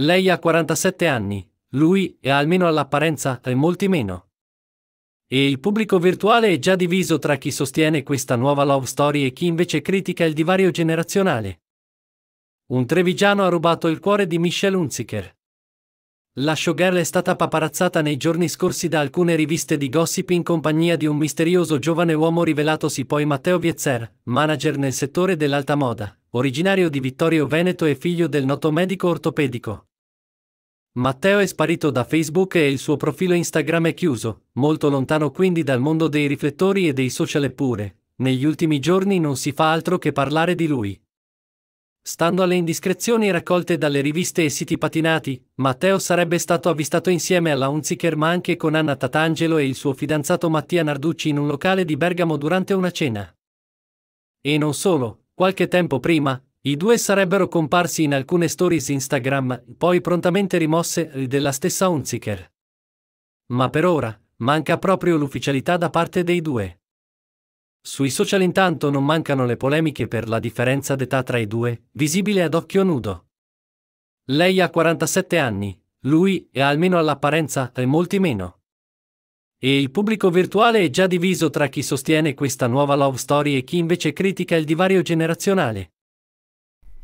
Lei ha 47 anni, lui e almeno all'apparenza e molti meno. E il pubblico virtuale è già diviso tra chi sostiene questa nuova love story e chi invece critica il divario generazionale. Un trevigiano ha rubato il cuore di Michelle Hunziker. La showgirl è stata paparazzata nei giorni scorsi da alcune riviste di gossip in compagnia di un misterioso giovane uomo rivelatosi poi Matteo Viezzer, manager nel settore dell'alta moda, originario di Vittorio Veneto e figlio del noto medico ortopedico, Matteo è sparito da Facebook e il suo profilo Instagram è chiuso, molto lontano quindi dal mondo dei riflettori e dei social eppure, negli ultimi giorni non si fa altro che parlare di lui. Stando alle indiscrezioni raccolte dalle riviste e siti patinati, Matteo sarebbe stato avvistato insieme alla Unziker ma anche con Anna Tatangelo e il suo fidanzato Mattia Narducci in un locale di Bergamo durante una cena. E non solo, qualche tempo prima, i due sarebbero comparsi in alcune stories Instagram, poi prontamente rimosse eh, della stessa Unziker. Ma per ora, manca proprio l'ufficialità da parte dei due. Sui social intanto non mancano le polemiche per la differenza d'età tra i due, visibile ad occhio nudo. Lei ha 47 anni, lui è almeno all'apparenza e molti meno. E il pubblico virtuale è già diviso tra chi sostiene questa nuova love story e chi invece critica il divario generazionale.